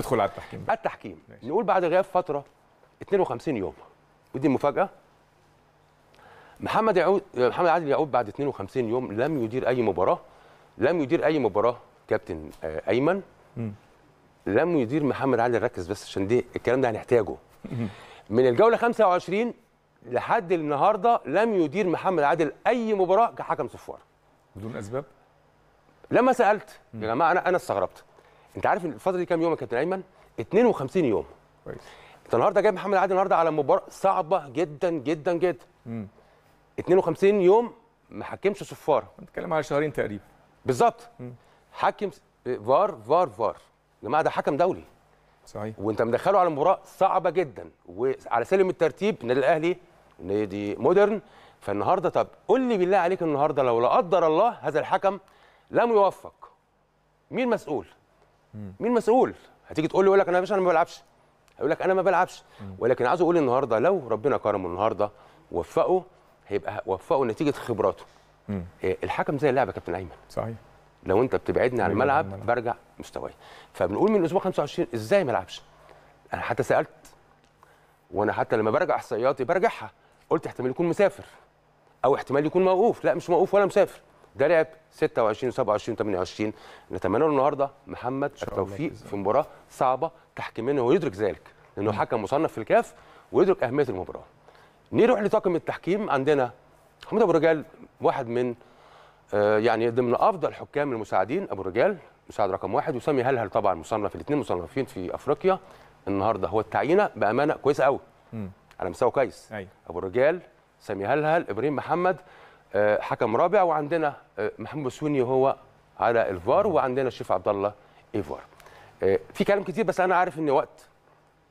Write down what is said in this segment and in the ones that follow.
ندخل على التحكيم بقى. التحكيم ماشي. نقول بعد غياب فتره 52 يوم ودي مفاجاه محمد يعود محمد عادل يعود بعد 52 يوم لم يدير اي مباراه لم يدير اي مباراه كابتن آه، ايمن م. لم يدير محمد عادل ركز بس عشان دي الكلام ده هنحتاجه من الجوله 25 لحد النهارده لم يدير محمد عادل اي مباراه كحكم صفار بدون اسباب لما سالت يا جماعه انا انا استغربت انت عارف الفتره دي كام يوم يا كابتن ايمن 52 يوم كويس انت النهارده جايب محمد عادل النهارده على مباراه صعبه جدا جدا جدا امم 52 يوم ما حكمش صفار بنتكلم على شهرين تقريبا بالظبط حكم إيه، فار فار فار يا جماعه ده حكم دولي صحيح وانت مدخله على مباراه صعبه جدا وعلى سلم الترتيب النادي الاهلي نادي مودرن فالنهارده طب قول لي بالله عليك النهارده لو لا قدر الله هذا الحكم لم يوفق مين مسؤول؟ مين مسؤول هتيجي تقول لي يقول لك انا يا باشا انا ما بلعبش هيقول لك انا ما بلعبش ولكن عايز اقول النهارده لو ربنا كرمه النهارده وفقه هيبقى وفقه نتيجه خبراته الحكم زي اللعبه كابتن ايمن صحيح لو انت بتبعدني عن الملعب برجع مستواي فبنقول من الاسبوع 25 ازاي ما العبش انا حتى سالت وانا حتى لما برجع احصائياتي برجعها قلت احتمال يكون مسافر او احتمال يكون موقوف لا مش موقوف ولا مسافر ده لعب 26 و27 و28 نتمنى له النهارده محمد التوفيق في مباراه صعبه تحكيميا ويدرك ذلك لانه حكم مصنف في الكاف ويدرك اهميه المباراه نروح لطاقم التحكيم عندنا محمد ابو رجال واحد من آه، يعني ضمن افضل حكام المساعدين ابو رجال مساعد رقم واحد وسامي هلهل طبعا مصنف الاثنين مصنفين في افريقيا النهارده هو التعيينه بامانه كويسه قوي على مستوى كويس أيوه. ابو رجال سامي هلهل ابراهيم محمد آه، حكم رابع وعندنا آه، محمود سوني هو على الفار وعندنا الشيف عبد الله ايفار آه، في كلام كتير بس انا عارف ان وقت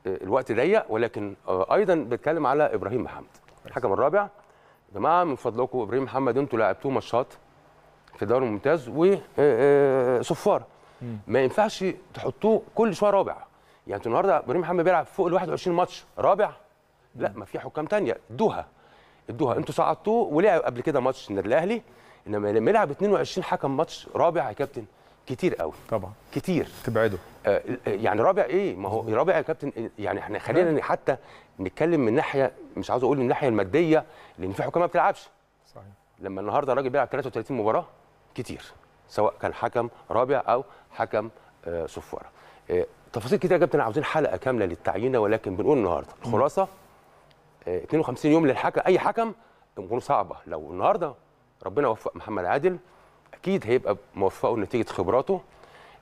الوقت ضيق ولكن ايضا بتكلم على ابراهيم محمد الحكم الرابع يا جماعه من فضلكم ابراهيم محمد انتوا لعبتوه ماتشات في الدوري الممتاز وصفار ما ينفعش تحطوه كل شويه رابع يعني انتوا النهارده ابراهيم محمد بيلعب فوق ال 21 ماتش رابع لا ما في حكام ثانيه دوها ادوها انتوا صعدتوه ولعب قبل كده ماتش النادي الاهلي انما لما يلعب 22 حكم ماتش رابع يا كابتن كتير قوي طبعا كتير تبعده آه, آه، يعني رابع ايه ما هو رابع يا كابتن يعني احنا خلينا حتى نتكلم من ناحيه مش عاوز اقول من الناحيه الماديه لان في حكام ما بتلعبش صحيح لما النهارده الراجل بيلعب 33 مباراه كتير سواء كان حكم رابع او حكم آه صفاره آه تفاصيل كتير يا كابتن عاوزين حلقه كامله للتعيينه ولكن بنقول النهارده الخلاصه 52 يوم للحكم اي حكم امور صعبه لو النهارده ربنا وفق محمد عادل اكيد هيبقى موفقه نتيجه خبراته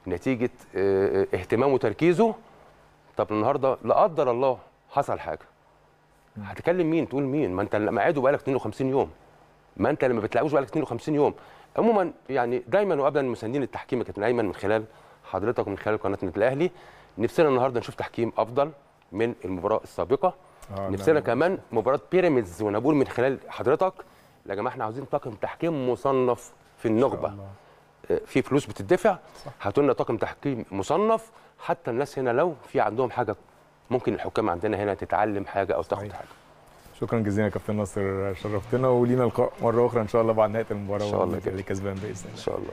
نتيجه آه، آه، اهتمامه وتركيزه طب النهارده لا قدر الله حصل حاجه هتكلم مين تقول مين ما انت لما قعدوا بقالك 52 يوم ما انت لما بتلاقوش بقالك 52 يوم عموما يعني دايما وقبل المساندين التحكيم يا كابتن ايمن من خلال حضرتك ومن خلال قناه النادي الاهلي نفسنا النهارده نشوف تحكيم افضل من المباراه السابقه آه نعم. نفسنا كمان مباراه بيراميدز ونقول من خلال حضرتك يا جماعه احنا عاوزين طاقم تحكيم مصنف في النخبه آه، في فلوس بتدفع هاتوا لنا طاقم تحكيم مصنف حتى الناس هنا لو في عندهم حاجه ممكن الحكام عندنا هنا تتعلم حاجه او تاخد حاجه شكرا جزيلا يا كابتن ناصر شرفتنا ولينا لقاء مره اخرى ان شاء الله بعد نهايه المباراه ان شاء الله اللي كسبان باذن الله ان شاء الله